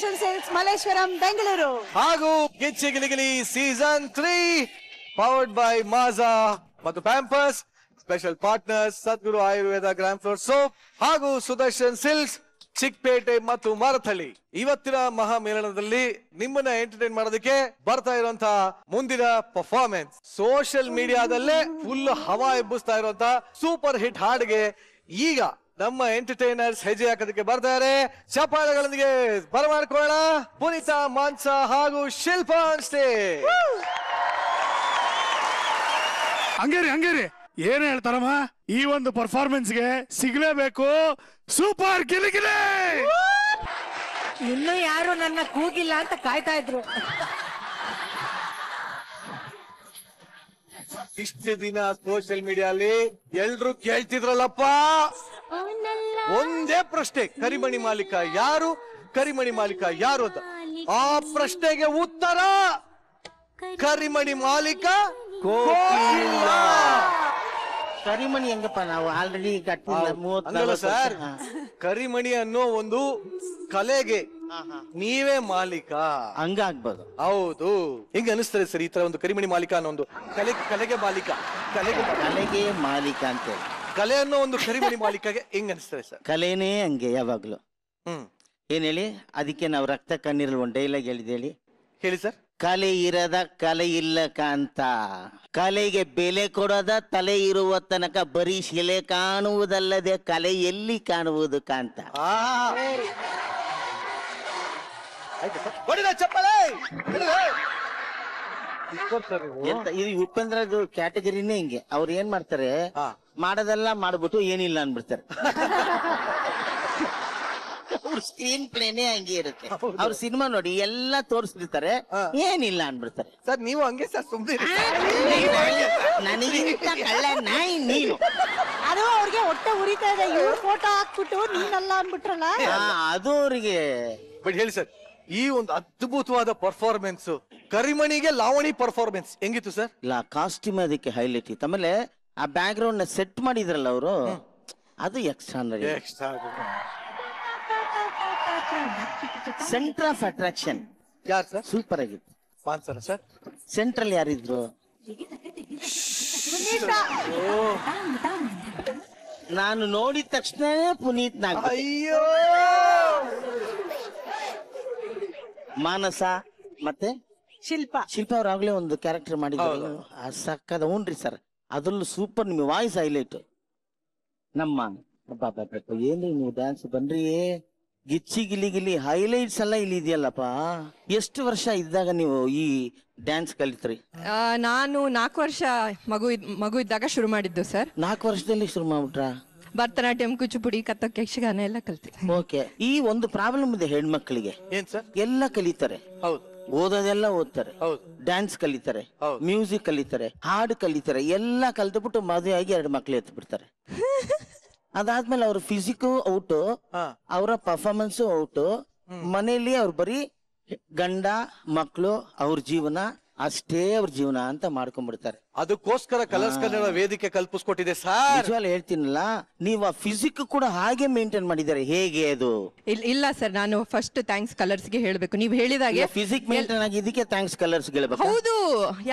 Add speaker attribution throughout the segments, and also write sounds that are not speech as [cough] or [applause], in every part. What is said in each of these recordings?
Speaker 1: fashion sales Malleshwaram Bengaluru
Speaker 2: ಹಾಗೂ Giligili season three powered by Maaza ಮತ್ತು Pampers special partners Sadguru Ayurveda gram flour soap ಹಾಗೂ Sudarshan silks Chickpet ಮತ್ತು ಮಾರಥಳಿ ಇವತ್ತಿನ ಮಹಾಮೇಳನದಲ್ಲಿ ನಿಮ್ಮನ್ನ ಎಂಟರ್ಟೈನ್ ಮಾಡೋದಕ್ಕೆ ಬರ್ತಾ ಇರುವಂತಹ ಮುಂದಿನ ಪರ್ಫಾರ್ಮೆನ್ಸ್ ಸೋಷಿಯಲ್ ಮೀಡಿಯಾದಲ್ಲೇ ಫುಲ್ ಹವಾ ಎಬ್ಬಿಸ್ತಾ ಇರುವಂತಹ ಸೂಪರ್ ಹಿಟ್ ಹಾಡ್ಗೆ ಈಗ ನಮ್ಮ ಎಂಟರ್ಟೈನರ್ಸ್ ಹೆಜ್ಜೆ ಹಾಕೋದಕ್ಕೆ ಬರ್ತಾರೆ ಚಪ್ಪಾಳೆಗಳೊಂದಿಗೆ ಬರಮಾಡ್ಕೊಳ್ಳ ಪುನೀತ ಮಾನ್ಸ ಹಾಗೂ ಶಿಲ್ಪಾ ಹಂಗೇರಿ ಹಂಗೇರಿ ಏನ್ ಹೇಳ್ತಾರಮ್ಮ ಈ ಒಂದು ಗೆ ಸಿಗ್ಲೇಬೇಕು ಸೂಪರ್ ಗಿಲಿಗಿಲೆ ಇನ್ನು ಯಾರು ನನ್ನ ಕೂಗಿಲ್ಲ ಅಂತ ಕಾಯ್ತಾ ಇದ್ರು ಇಷ್ಟು ದಿನ ಸೋಷಿಯಲ್ ಮೀಡಿಯಾ ಅಲ್ಲಿ ಎಲ್ರು ಕೇಳ್ತಿದ್ರಲ್ಲಪ್ಪ ಒಂದೇ ಪ್ರಶ್ನೆ ಕರಿಮಣಿ ಮಾಲೀಕ ಯಾರು ಕರಿಮಣಿ ಮಾಲೀಕ ಯಾರು ಅಂತ ಆ ಪ್ರಶ್ನೆಗೆ ಉತ್ತರ ಕರಿಮಣಿ ಮಾಲೀಕ ಕರಿಮಣಿ ಹೆಂಗಪ್ಪ ನಾವು ಆಲ್ರೆಡಿ ಸರ್ ಕರಿಮಣಿ ಅನ್ನೋ ಒಂದು ಕಲೆಗೆ ನೀವೇ ಮಾಲೀಕ ಹಂಗ ಹೌದು ಹೆಂಗೆ ಅನಿಸ್ತದೆ ಸರ್ ಈ ತರ ಒಂದು ಕರಿಮಣಿ ಮಾಲೀಕ ಅನ್ನೋ ಒಂದು ಕಲೆ ಕಲೆಗೆ ಮಾಲೀಕ ಕಲೆಗೆ ಕಲೆಗೆ
Speaker 1: ಅಂತ ಅಂತೇಳಿ
Speaker 2: ಕಲೆ ಅನ್ನೋ ಒಂದು ಕರಿಮಣಿ ಮಾಲೀಕಗೆ ಹೆಂಗ್ ಅನಿಸ್ತದೆ ಸರ್
Speaker 1: ಕಲೆನೇ ಹಂಗೆ ಯಾವಾಗ್ಲು ಹ್ಮ್ ಏನ್ ಹೇಳಿ ಅದಕ್ಕೆ ನಾವು ರಕ್ತ ಕಣ್ಣೀರಲ್ಲಿ ಒಂದು ಡೈಲಾಗ್ ಹೇಳಿದೆ ಹೇಳಿ ಹೇಳಿ ಸರ್ ಕಲೆ ಇರದ ಕಲೆ ಇಲ್ಲ ಕಾಂತ ಕಲೆಗೆ ಬೆಲೆ ಕೊಡದ ತಲೆ ಇರುವ ತನಕ ಬರೀ ಶಿಲೆ ಕಾಣುವುದಲ್ಲದೆ ಕಲೆ ಎಲ್ಲಿ ಕಾಣುವುದು ಕಾಂತ ಚಪ್ಪಲೆ ಎಂತ ಇದು ಉಪೇಂದ್ರ ಕ್ಯಾಟಗರಿನೇ ಹಿಂಗೆ ಅವ್ರು ಏನ್ ಮಾಡ್ತಾರೆ ಮಾಡೋದೆಲ್ಲ ಮಾಡ್ಬಿಟ್ಟು ಏನಿಲ್ಲ ಅನ್ಬಿಡ್ತಾರೆ ಅವ್ರ ಸ್ಕ್ರೀನ್ ಪ್ಲೇನೇ ಹಂಗೆ ಇರುತ್ತೆ ಅವ್ರ ಸಿನಿಮಾ ನೋಡಿ ಎಲ್ಲ ತೋರಿಸ್ಬಿಡ್ತಾರೆ ಏನಿಲ್ಲ ಅನ್ಬಿಡ್ತಾರೆ ಸರ್ ನೀವು ಹಂಗೆ ಸರ್ ಸುಮ್ಮನೆ ನನಗಿಂತ ಕಳ್ಳ ನಾಯಿ ನೀನು ಅದು ಅವ್ರಿಗೆ ಹೊಟ್ಟೆ ಉರಿತಾ ಇದೆ ಇವ್ರು ಫೋಟೋ ಹಾಕ್ಬಿಟ್ಟು ನೀನಲ್ಲ ಅನ್ಬಿಟ್ರಲ್ಲ
Speaker 2: ಅದು ಅವ್ರಿಗೆ ಬಟ್ ಹೇಳಿ ಸರ್ ಈ ಒಂದು ಅದ್ಭುತವಾದ
Speaker 1: ಪರ್ಫಾರ್ಮೆನ್ಸ್ ಕರಿಮಣಿಗೆ ಲಾವಣಿ ಪರ್ಫಾರ್ಮೆನ್ಸ್ ಹೆಂಗಿತ್ತು ಸರ್ ಇಲ್ಲ ಕಾಸ್ಟ್ಯೂಮ್ ಅದಕ್ಕೆ ಹೈಲೈಟ್ ಇತ್ತು ಆಮೇಲೆ ಆ ಬ್ಯಾಕ್ ಗ್ರೌಂಡ್ ಸೆಟ್ ಮಾಡಿದ್ರಲ್ಲ ಅವರು ಅದು ಎಕ್ಸ್ಟ್ರಾನರಿ ಸೆಂಟರ್ ಆಫ್ ಅಟ್ರಾಕ್ಷನ್ ಯಾರು ಸರ್ ಸೂಪರ್ ಆಗಿತ್ತು ಸ್ಪಾನ್ಸರ್ ಸರ್ ಸೆಂಟ್ರಲ್ ಯಾರಿದ್ರು ನಾನು ನೋಡಿದ ತಕ್ಷಣ ಪುನೀತ್ ನಾಗ ಅಯ್ಯೋ ಮಾನಸ ಮತ್ತೆ ಶಿಲ್ಪ ಶಿಲ್ಪ ಅವ್ರು ಆಗ್ಲೇ ಒಂದು ಕ್ಯಾರೆಕ್ಟರ್ ಮಾಡಿದ್ರು ಆ ಸಕ್ಕದ ಹ್ಞೂನ್ರಿ ಸರ್ ಅದ್ರಲ್ಲೂ ಸೂಪರ್ ನಿಮ್ಗೆ ವಾಯ್ಸ್ ಹೈಲೈಟ್ ನಮ್ಮ ಏನ್ರಿ ನೀವು ಡ್ಯಾನ್ಸ್ ಬನ್ರಿ ಗಿಚ್ಚಿ ಗಿಲಿ ಗಿಲಿ ಹೈಲೈಟ್ಸ್ ಎಲ್ಲ ಇಲ್ಲಿ ಇದೆಯಲ್ಲಪ್ಪ ಎಷ್ಟು ವರ್ಷ ಇದ್ದಾಗ ನೀವು ಈ ಡ್ಯಾನ್ಸ್ ಕಲಿತ್ರಿ ನಾನು ನಾಲ್ಕು ವರ್ಷ ಮಗು ಮಗು ಇದ್ದಾಗ ಶುರು ಮಾಡಿದ್ದು ಸರ್ ನಾಲ್ಕು ವರ್ಷದಲ್ಲಿ ಶುರು ಮಾಡ್ಬಿಟ್ರಾ ಭರತನಾಟ್ಯಂ ಕುಚಿಪುಡಿ ಕಥಕ್ ಯಕ್ಷಗಾನ ಎಲ್ಲ ಕಲ್ತಿದ್ದೆ ಓಕೆ ಈ ಒಂದು ಪ್ರಾಬ್ಲಮ್ ಇದೆ ಹೆಣ್ಮಕ್ಳಿಗೆ ಸರ್ ಎಲ್ಲ ಕಲಿತಾರೆ ಹೌದು ಓದೋದೆಲ್ಲ ಓದ್ತಾರೆ ಹೌದು ಡ್ಯಾನ್ಸ್ ಕಲಿತಾರೆ ಮ್ಯೂಸಿಕ್ ಕಲಿತಾರೆ ಹಾಡು ಕಲಿತಾರೆ ಎಲ್ಲ ಬಿಟ್ಟು ಮದುವೆ ಆಗಿ ಎರಡು ಮಕ್ಳು ಎತ್ತು ಬಿಡ್ತಾರೆ [laughs] ಅದಾದ್ಮೇಲೆ ಅವ್ರ ಫಿಸಿಕ್ ಔಟು ಅವರ ಪರ್ಫಾರ್ಮೆನ್ಸು ಔಟು ಮನೆಯಲ್ಲಿ ಅವ್ರು ಬರೀ ಗಂಡ ಮಕ್ಕಳು ಅವ್ರ ಜೀವನ ಅಷ್ಟೇ ಅವ್ರ ಜೀವನ ಅಂತ ಮಾಡ್ಕೊಂಡ್ಬಿಡ್ತಾರೆ ಅದಕ್ಕೋಸ್ಕರ ಕಲರ್ಸ್ ಕನ್ನಡ
Speaker 2: ವೇದಿಕೆ ಕಲ್ಪಿಸ್ಕೊಟ್ಟಿದೆ
Speaker 1: ಸರ್ ಹೇಳ್ತೀನಲ್ಲ ನೀವು ಫಿಸಿಕ್ ಕೂಡ ಹಾಗೆ ಮೇಂಟೈನ್ ಮಾಡಿದ್ದಾರೆ ಹೇಗೆ ಅದು ಇಲ್ಲ ಸರ್ ನಾನು ಫಸ್ಟ್ ಥ್ಯಾಂಕ್ಸ್ ಕಲರ್ಸ್ ಗೆ ಹೇಳಬೇಕು ನೀವು ಹೇಳಿದಾಗೆ ಫಿಸಿಕ್ ಮೇಂಟೈನ್ ಆಗಿ ಇದಕ್ಕೆ ಥ್ಯಾಂಕ್ಸ್ ಕಲರ್ಸ್ ಹೇಳಬೇಕು ಹೌದು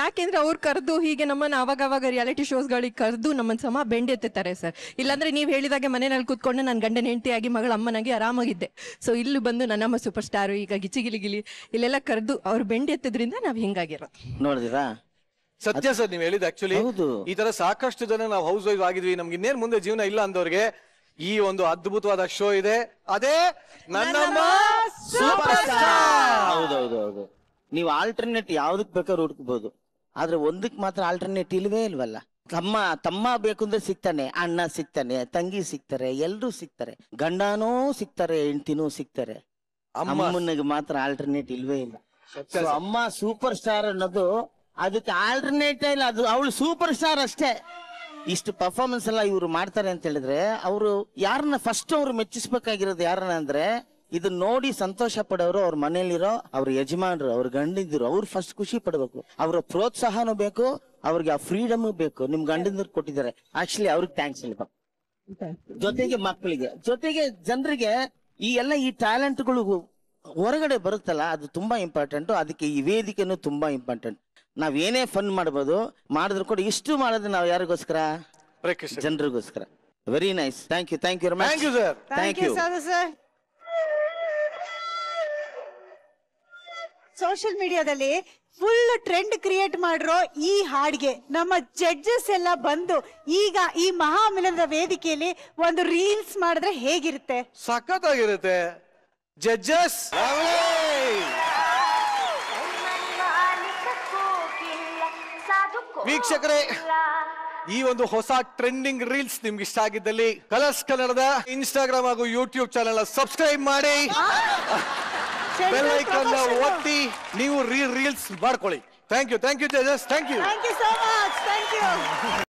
Speaker 1: ಯಾಕೆಂದ್ರೆ ಅವ್ರು ಕರೆದು ಹೀಗೆ ನಮ್ಮನ್ನ ಅವಾಗ ಅವಾಗ ರಿಯಾಲಿಟಿ ಶೋಸ್ಗಳಿಗೆ ಕರೆದು ನಮ್ಮನ್ನ ಸಮ ಎತ್ತಾರೆ ಸರ್ ಇಲ್ಲಾಂದ್ರೆ ನೀವು ಹೇಳಿದಾಗೆ ಮನೆಯಲ್ಲಿ ಕೂತ್ಕೊಂಡು ನನ್ನ ಗಂಡನ ಹೆಂಡತಿಯಾಗಿ ಮಗಳ ಅಮ್ಮನಾಗಿ ಆರಾಮಾಗಿದ್ದೆ ಸೊ ಇಲ್ಲಿ ಬಂದು ನನ್ನಮ್ಮ ಸೂಪರ್ ಸ್ಟಾರ್ ಈಗ ಗಿಲಿ ಇಲ್ಲೆಲ್ಲ ಕರೆದು ಅವ್ರು ಎತ್ತದ್ರಿಂದ ನಾವು ಹಿಂಗಾಗಿರೋದು
Speaker 2: ನೋಡಿದ್ರಾ ಸತ್ಯ ಸರ್ ನೀವು ಹೇಳಿದ್ ಆಕ್ಚುಲಿ ಈ ತರ ಸಾಕಷ್ಟು ಜನ ನಾವು ಹೌಸ್ ವೈಫ್ ಆಗಿದ್ವಿ ನಮ್ಗೆ ಇನ್ನೇನ್ ಮುಂದೆ ಜೀವನ ಇಲ್ಲ ಅಂದವ್ರಿಗೆ ಈ ಒಂದು ಅದ್ಭುತವಾದ ಶೋ ಇದೆ ಅದೇ
Speaker 1: ಹೌದೌದೌದು ನೀವು ಆಲ್ಟರ್ನೇಟ್ ಯಾವ್ದಕ್ ಬೇಕಾದ್ರೂ ಹುಡುಕ್ಬೋದು ಆದ್ರೆ ಒಂದಕ್ಕೆ ಮಾತ್ರ ಆಲ್ಟರ್ನೇಟ್ ಇಲ್ವೇ ಇಲ್ವಲ್ಲ ತಮ್ಮ ತಮ್ಮ ಬೇಕು ಅಂದ್ರೆ ಸಿಗ್ತಾನೆ ಅಣ್ಣ ಸಿಗ್ತಾನೆ ತಂಗಿ ಸಿಗ್ತಾರೆ ಎಲ್ರೂ ಸಿಗ್ತಾರೆ ಗಂಡನೂ ಸಿಗ್ತಾರೆ ಹೆಂಡ್ತಿನೂ ಸಿಗ್ತಾರೆ ಅಮ್ಮನಿಗೆ ಮಾತ್ರ ಆಲ್ಟರ್ನೇಟ್ ಇಲ್ವೇ ಇಲ್ಲ ಸೊ ಅಮ್ಮ ಸೂಪರ್ ಸ್ಟಾರ್ ಅನ್ನೋದು ಅದಕ್ಕೆ ಆಲ್ಟರ್ನೇಟ್ ಇಲ್ಲ ಅದು ಅವಳು ಸೂಪರ್ ಸ್ಟಾರ್ ಅಷ್ಟೇ ಇಷ್ಟು ಪರ್ಫಾರ್ಮೆನ್ಸ್ ಎಲ್ಲ ಇವರು ಮಾಡ್ತಾರೆ ಅಂತ ಹೇಳಿದ್ರೆ ಅವರು ಯಾರನ್ನ ಫಸ್ಟ್ ಅವರು ಮೆಚ್ಚಿಸ್ಬೇಕಾಗಿರೋದು ಯಾರನ್ನ ಅಂದ್ರೆ ಇದು ನೋಡಿ ಸಂತೋಷ ಪಡೋರು ಅವ್ರ ಮನೆಯಲ್ಲಿರೋ ಅವ್ರ ಯಜಮಾನರು ಅವ್ರ ಗಂಡಿದ್ರು ಅವ್ರು ಫಸ್ಟ್ ಖುಷಿ ಪಡಬೇಕು ಅವರ ಪ್ರೋತ್ಸಾಹನೂ ಬೇಕು ಅವ್ರಿಗೆ ಆ ಫ್ರೀಡಮ್ ಬೇಕು ನಿಮ್ ಗಂಡಿಂದ್ರು ಕೊಟ್ಟಿದ್ದಾರೆ ಆಕ್ಚುಲಿ ಅವ್ರಿಗೆ ಥ್ಯಾಂಕ್ಸ್ ಹೇಳಿ ಜೊತೆಗೆ ಮಕ್ಕಳಿಗೆ ಜೊತೆಗೆ ಜನರಿಗೆ ಈ ಎಲ್ಲ ಈ ಟ್ಯಾಲೆಂಟ್ಗಳು ಹೊರಗಡೆ ಬರುತ್ತಲ್ಲ ಅದು ತುಂಬಾ ಇಂಪಾರ್ಟೆಂಟ್ ಅದಕ್ಕೆ ಈ ವೇದಿಕೆನೂ ತುಂಬಾ ಇಂಪಾರ್ಟೆಂಟ್ ನಾವೇನೇ ಫನ್ ಮಾಡ್ಬೋದು ಮಾಡಿದ್ರು ಕೂಡ ಇಷ್ಟು ಮಾಡೋದು ನಾವು ಯಾರಿಗೋಸ್ಕರ ಜನರಿಗೋಸ್ಕರ very nice thank you thank you thank you sir thank you sir social ಮೀಡಿಯಾದಲ್ಲಿ ಫುಲ್ ಟ್ರೆಂಡ್ ಕ್ರಿಯೇಟ್ ಮಾಡಿರೋ ಈ ಹಾಡಿಗೆ ನಮ್ಮ ಜಡ್ಜಸ್ ಎಲ್ಲ ಬಂದು ಈಗ ಈ ಮಹಾಮಿಲನದ ವೇದಿಕೆಯಲ್ಲಿ ಒಂದು ರೀಲ್ಸ್ ಮಾಡಿದ್ರೆ ಹೇಗಿರುತ್ತೆ
Speaker 2: ಸಖತ್ ಆಗಿರುತ್ತೆ ಜಡ್ಜಸ್ ವೀಕ್ಷಕರೇ ಈ ಒಂದು ಹೊಸ ಟ್ರೆಂಡಿಂಗ್ ರೀಲ್ಸ್ ನಿಮ್ಗೆ ಇಷ್ಟ ಆಗಿದ್ದಲ್ಲಿ ಕಲರ್ಸ್ ಕನ್ನಡದ ಇನ್ಸ್ಟಾಗ್ರಾಮ್ ಹಾಗೂ ಯೂಟ್ಯೂಬ್ ಚಾನೆಲ್ ಸಬ್ಸ್ಕ್ರೈಬ್ ಮಾಡಿ ಬೆಲ್ ಒತ್ತಿ ನೀವು ರೀಲ್ಸ್ ಮಾಡ್ಕೊಳ್ಳಿ thank you thank you thank you thank you